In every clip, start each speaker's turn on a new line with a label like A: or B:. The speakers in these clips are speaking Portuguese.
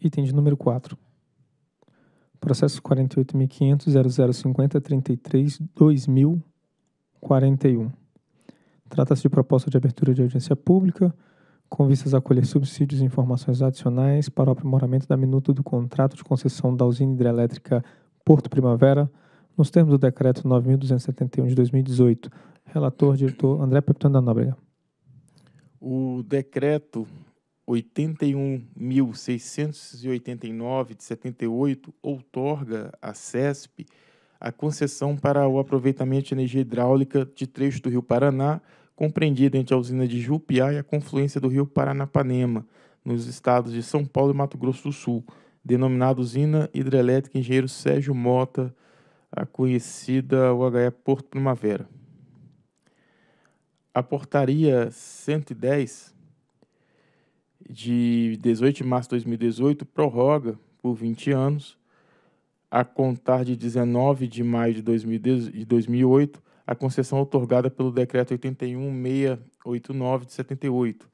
A: Item de número 4. Processo 48.500.0050.33.2041. Trata-se de proposta de abertura de audiência pública com vistas a colher subsídios e informações adicionais para o aprimoramento da minuta do contrato de concessão da usina hidrelétrica Porto Primavera, nos termos do Decreto 9.271 de 2018. Relator, diretor André Pepitano da Nóbrega. O decreto 81.689 de 78 outorga à CESP a concessão para o aproveitamento de energia hidráulica de trecho do Rio Paraná, compreendida entre a usina de Jupiá e a confluência do Rio Paranapanema, nos estados de São Paulo e Mato Grosso do Sul, denominada Usina Hidrelétrica Engenheiro Sérgio Mota, a conhecida UHE Porto Primavera. A portaria 110 de 18 de março de 2018 prorroga por 20 anos, a contar de 19 de maio de 2008, a concessão otorgada pelo Decreto 81689 de 78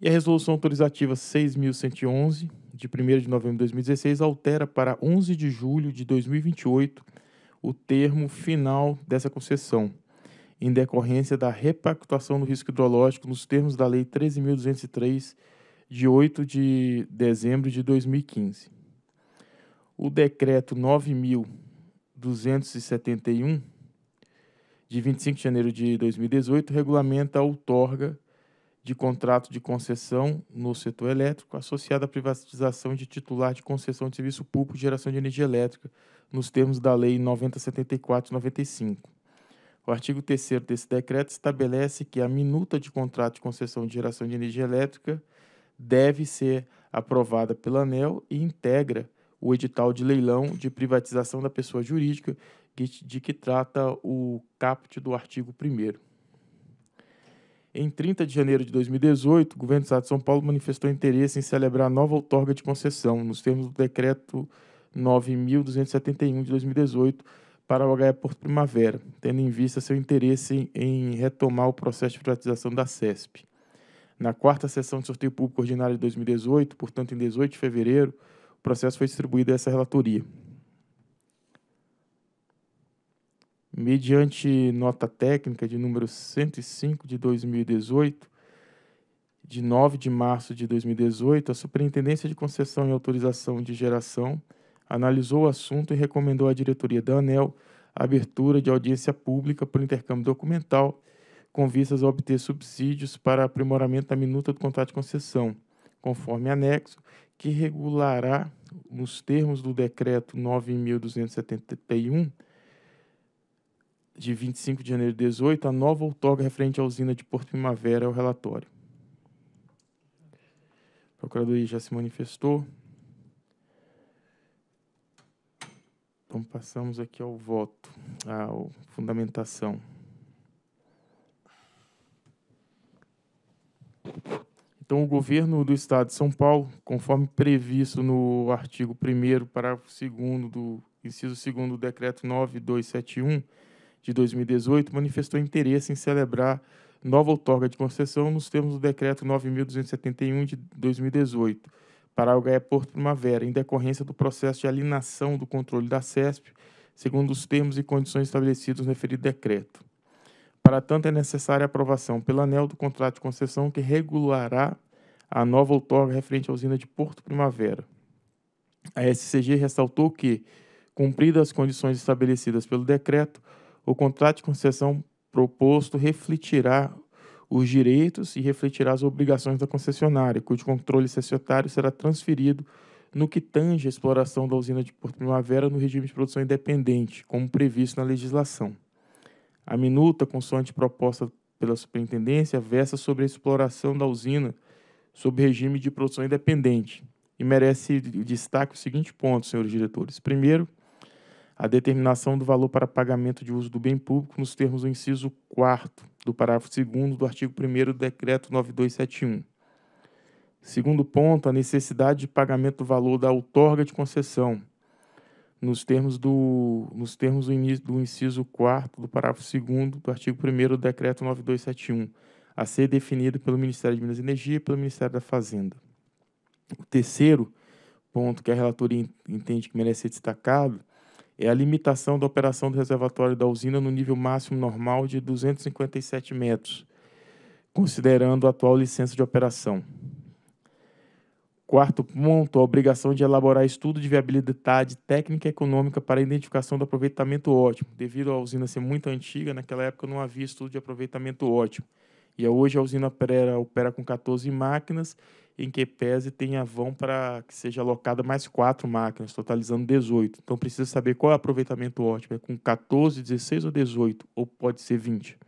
A: e a Resolução Autorizativa 6.111, de 1 de novembro de 2016, altera para 11 de julho de 2028 o termo final dessa concessão, em decorrência da repactuação do risco hidrológico nos termos da Lei 13.203 de 8 de dezembro de 2015. O decreto 9271 de 25 de janeiro de 2018 regulamenta a outorga de contrato de concessão no setor elétrico associado à privatização de titular de concessão de serviço público de geração de energia elétrica nos termos da lei 9074/95. O artigo 3 desse decreto estabelece que a minuta de contrato de concessão de geração de energia elétrica deve ser aprovada pela ANEL e integra o edital de leilão de privatização da pessoa jurídica de que trata o caput do artigo 1 Em 30 de janeiro de 2018, o governo do Estado de São Paulo manifestou interesse em celebrar nova outorga de concessão, nos termos do decreto 9271 de 2018, para o HE Porto Primavera, tendo em vista seu interesse em retomar o processo de privatização da CESP. Na quarta sessão de sorteio público ordinário de 2018, portanto, em 18 de fevereiro, o processo foi distribuído a essa relatoria. Mediante nota técnica de número 105 de 2018, de 9 de março de 2018, a Superintendência de Concessão e Autorização de Geração analisou o assunto e recomendou à diretoria da ANEL a abertura de audiência pública por intercâmbio documental com vistas a obter subsídios para aprimoramento da minuta do contrato de concessão, conforme anexo, que regulará, nos termos do Decreto 9.271, de 25 de janeiro de 2018 a nova outorga referente à usina de Porto Primavera é o relatório. A Procuradoria já se manifestou. Então, passamos aqui ao voto, à fundamentação. Então, o governo do Estado de São Paulo, conforme previsto no artigo 1 parágrafo 2 do inciso 2 do decreto 9271 de 2018, manifestou interesse em celebrar nova outorga de concessão nos termos do decreto 9271 de 2018 para o Porto Primavera, em decorrência do processo de alienação do controle da CESP, segundo os termos e condições estabelecidos no referido decreto. Para tanto, é necessária a aprovação pelo ANEL do contrato de concessão que regulará a nova outorga referente à usina de Porto Primavera. A SCG ressaltou que, cumpridas as condições estabelecidas pelo decreto, o contrato de concessão proposto refletirá os direitos e refletirá as obrigações da concessionária, cujo controle societário será transferido no que tange a exploração da usina de Porto Primavera no regime de produção independente, como previsto na legislação. A minuta, consoante proposta pela superintendência, versa sobre a exploração da usina sob regime de produção independente e merece destaque os seguintes pontos, senhores diretores. Primeiro, a determinação do valor para pagamento de uso do bem público nos termos do inciso 4 do parágrafo 2 do artigo 1 do Decreto 9271. Segundo ponto, a necessidade de pagamento do valor da outorga de concessão, nos termos do, nos termos do, início, do inciso 4 do parágrafo 2 do artigo 1 do Decreto 9271, a ser definido pelo Ministério de Minas e Energia e pelo Ministério da Fazenda. O terceiro ponto que a relatoria entende que merece ser destacado é a limitação da operação do reservatório da usina no nível máximo normal de 257 metros, considerando a atual licença de operação. Quarto ponto, a obrigação de elaborar estudo de viabilidade técnica e econômica para a identificação do aproveitamento ótimo. Devido à usina ser muito antiga, naquela época não havia estudo de aproveitamento ótimo. E hoje a usina Pereira opera com 14 máquinas, em que pese tenha vão para que seja alocada mais quatro máquinas, totalizando 18. Então precisa saber qual é o aproveitamento ótimo, é com 14, 16 ou 18, ou pode ser 20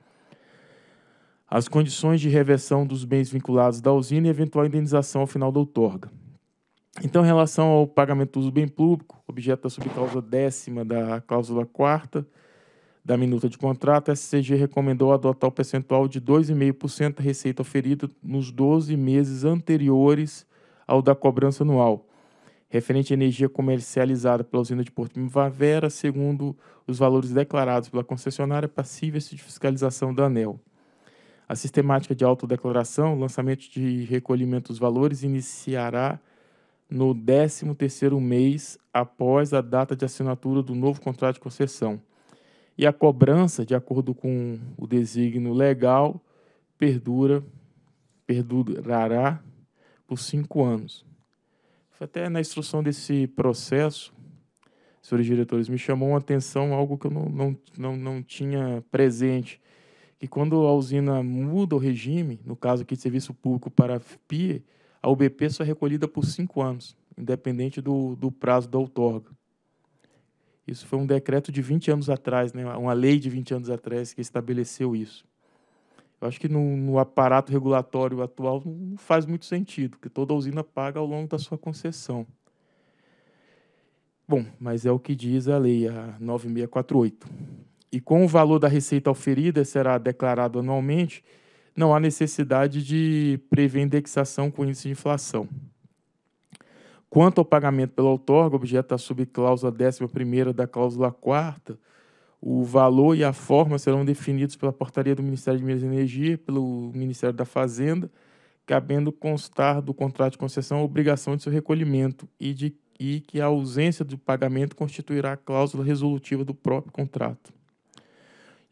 A: as condições de reversão dos bens vinculados da usina e eventual indenização ao final da outorga. Então, em relação ao pagamento do uso bem público, objeto da subcláusula décima da cláusula quarta da minuta de contrato, a SCG recomendou adotar o percentual de 2,5% da receita oferida nos 12 meses anteriores ao da cobrança anual, referente à energia comercializada pela usina de Porto Primavera, segundo os valores declarados pela concessionária passíveis de fiscalização da ANEL. A sistemática de autodeclaração, lançamento de recolhimento dos valores, iniciará no 13º mês após a data de assinatura do novo contrato de concessão. E a cobrança, de acordo com o designo legal, perdura, perdurará por cinco anos. Até na instrução desse processo, senhores diretores, me chamou a atenção algo que eu não, não, não, não tinha presente, que quando a usina muda o regime, no caso aqui de serviço público para a FPIE, a UBP só é recolhida por cinco anos, independente do, do prazo da outorga. Isso foi um decreto de 20 anos atrás, né? uma lei de 20 anos atrás que estabeleceu isso. Eu acho que no, no aparato regulatório atual não faz muito sentido, que toda usina paga ao longo da sua concessão. Bom, mas é o que diz a lei, a 9648 e com o valor da receita oferida será declarado anualmente, não há necessidade de prever indexação com índice de inflação. Quanto ao pagamento pela outorga, objeto da subcláusula 11 da cláusula 4, o valor e a forma serão definidos pela portaria do Ministério de Minas e Energia, pelo Ministério da Fazenda, cabendo constar do contrato de concessão a obrigação de seu recolhimento e, de, e que a ausência do pagamento constituirá a cláusula resolutiva do próprio contrato.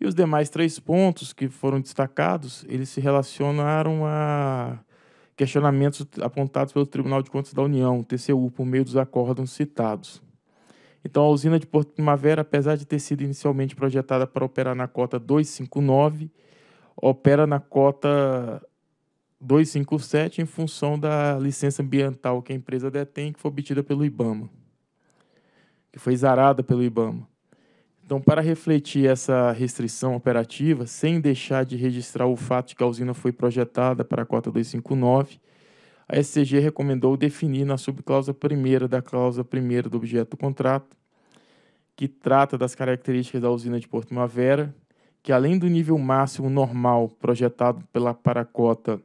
A: E os demais três pontos que foram destacados, eles se relacionaram a questionamentos apontados pelo Tribunal de Contas da União, TCU, por meio dos acórdãos citados. Então, a usina de Porto Primavera, apesar de ter sido inicialmente projetada para operar na cota 259, opera na cota 257 em função da licença ambiental que a empresa detém, que foi obtida pelo IBAMA, que foi zarada pelo IBAMA. Então, para refletir essa restrição operativa, sem deixar de registrar o fato de que a usina foi projetada para a cota 259, a SCG recomendou definir na subcláusula primeira da cláusula primeira do objeto do contrato, que trata das características da usina de Porto Mavera, que além do nível máximo normal projetado pela para cota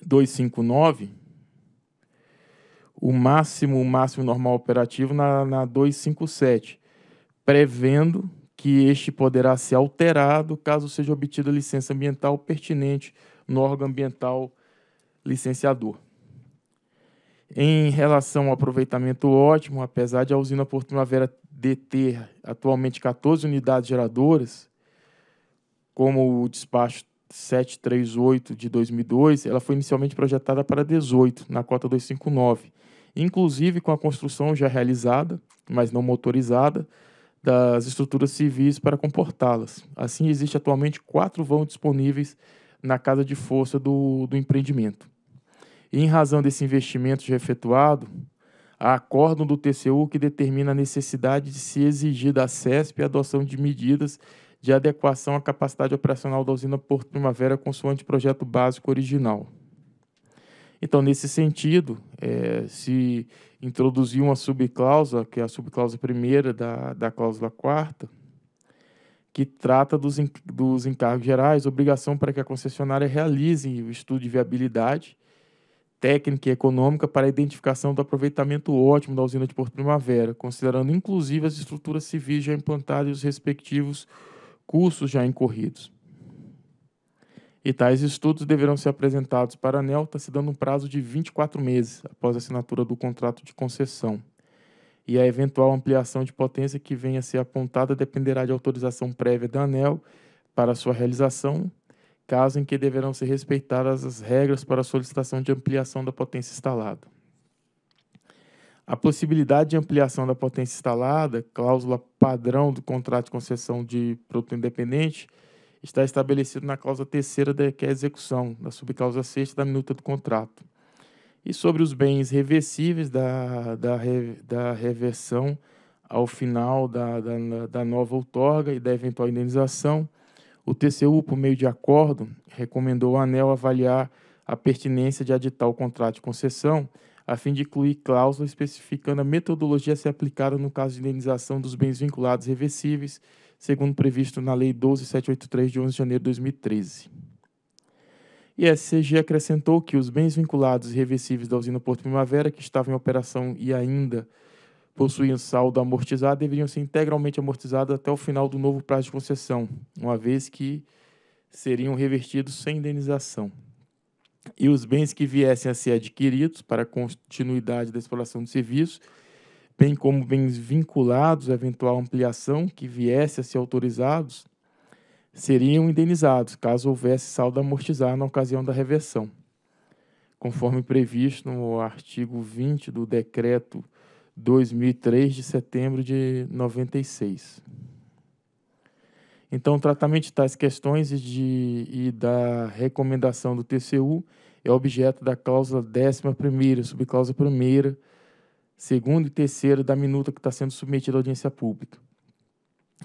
A: 259, o máximo, o máximo normal operativo na, na 257, prevendo que este poderá ser alterado caso seja obtida a licença ambiental pertinente no órgão ambiental licenciador. Em relação ao aproveitamento ótimo, apesar de a usina Fortuna Vera deter atualmente 14 unidades geradoras, como o despacho 738 de 2002, ela foi inicialmente projetada para 18, na cota 259, inclusive com a construção já realizada, mas não motorizada, das estruturas civis para comportá-las. Assim, existe atualmente quatro vão disponíveis na casa de força do, do empreendimento. E, em razão desse investimento já efetuado, há acórdão do TCU que determina a necessidade de se exigir da CESP a adoção de medidas de adequação à capacidade operacional da usina Porto Primavera consoante o projeto básico original. Então, nesse sentido, é, se introduzir uma subcláusula, que é a subcláusula primeira da, da cláusula quarta, que trata dos, dos encargos gerais, obrigação para que a concessionária realize o estudo de viabilidade técnica e econômica para a identificação do aproveitamento ótimo da usina de Porto Primavera, considerando inclusive as estruturas civis já implantadas e os respectivos custos já incorridos e tais estudos deverão ser apresentados para a ANEL, está se dando um prazo de 24 meses após a assinatura do contrato de concessão. E a eventual ampliação de potência que venha a ser apontada dependerá de autorização prévia da ANEL para sua realização, caso em que deverão ser respeitadas as regras para a solicitação de ampliação da potência instalada. A possibilidade de ampliação da potência instalada, cláusula padrão do contrato de concessão de produto independente, está estabelecido na cláusula terceira da que é a execução, da subcláusula sexta da minuta do contrato. E sobre os bens reversíveis da, da, da reversão ao final da, da, da nova outorga e da eventual indenização, o TCU, por meio de acordo, recomendou ao ANEL avaliar a pertinência de aditar o contrato de concessão, a fim de incluir cláusula especificando a metodologia a ser aplicada no caso de indenização dos bens vinculados reversíveis, segundo previsto na Lei 12783 de 11 de janeiro de 2013. E a SCG acrescentou que os bens vinculados e reversíveis da usina Porto Primavera, que estavam em operação e ainda possuíam saldo amortizado, deveriam ser integralmente amortizados até o final do novo prazo de concessão, uma vez que seriam revertidos sem indenização. E os bens que viessem a ser adquiridos para continuidade da exploração do serviço bem como bens vinculados à eventual ampliação que viesse a ser autorizados, seriam indenizados caso houvesse saldo a amortizar na ocasião da reversão, conforme previsto no artigo 20 do Decreto 2003 de setembro de 96. Então, o tratamento de tais questões e, de, e da recomendação do TCU é objeto da cláusula 11, subcláusula 1 segundo e terceiro da minuta que está sendo submetida à audiência pública.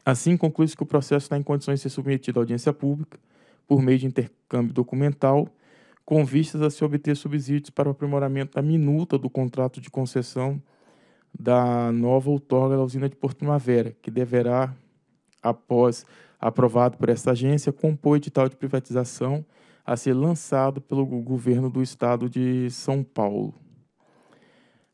A: Assim, conclui-se que o processo está em condições de ser submetido à audiência pública por meio de intercâmbio documental, com vistas a se obter subsídios para o aprimoramento da minuta do contrato de concessão da nova outorga da usina de Porto Primavera, que deverá, após aprovado por esta agência, compor edital de privatização a ser lançado pelo governo do estado de São Paulo.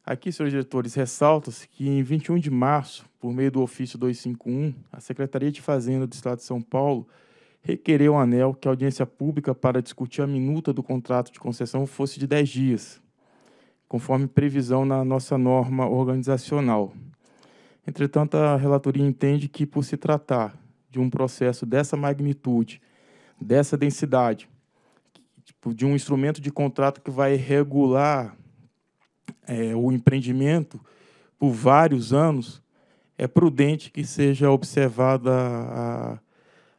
A: Aqui, senhores diretores, ressalta-se que em 21 de março, por meio do ofício 251, a Secretaria de Fazenda do Estado de São Paulo requereu ao ANEL que a audiência pública para discutir a minuta do contrato de concessão fosse de 10 dias, conforme previsão na nossa norma organizacional. Entretanto, a relatoria entende que, por se tratar de um processo dessa magnitude, dessa densidade, tipo, de um instrumento de contrato que vai regular é, o empreendimento por vários anos, é prudente que seja observada a,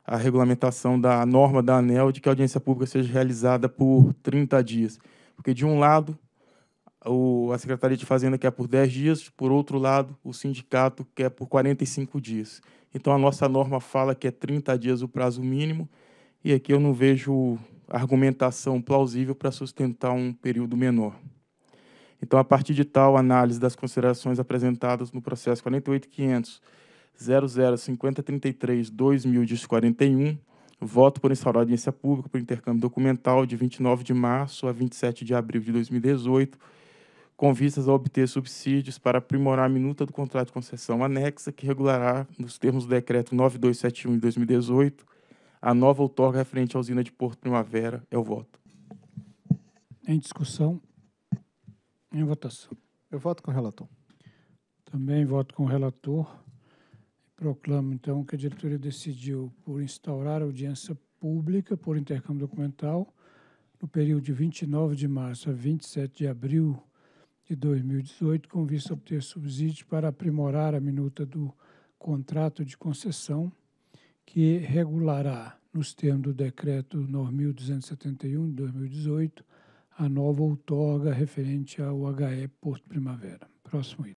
A: a regulamentação da norma da ANEL de que a audiência pública seja realizada por 30 dias. Porque, de um lado, o, a Secretaria de Fazenda quer por 10 dias, por outro lado, o sindicato quer por 45 dias. Então, a nossa norma fala que é 30 dias o prazo mínimo, e aqui eu não vejo argumentação plausível para sustentar um período menor. Então, a partir de tal análise das considerações apresentadas no processo 48.500.00.5033.2041, voto por instaurar audiência pública por intercâmbio documental de 29 de março a 27 de abril de 2018, com vistas a obter subsídios para aprimorar a minuta do contrato de concessão anexa, que regulará, nos termos do Decreto 9271 de 2018, a nova outorga referente à usina de Porto Primavera. É o voto. Em discussão. Em votação. Eu voto com o relator. Também voto com o relator. Proclamo, então, que a diretoria decidiu por instaurar audiência pública por intercâmbio documental no período de 29 de março a 27 de abril de 2018, com vista a obter subsídio para aprimorar a minuta do contrato de concessão, que regulará, nos termos do Decreto 9.271 de 2018, a nova outorga referente ao HE Porto Primavera. Próximo item.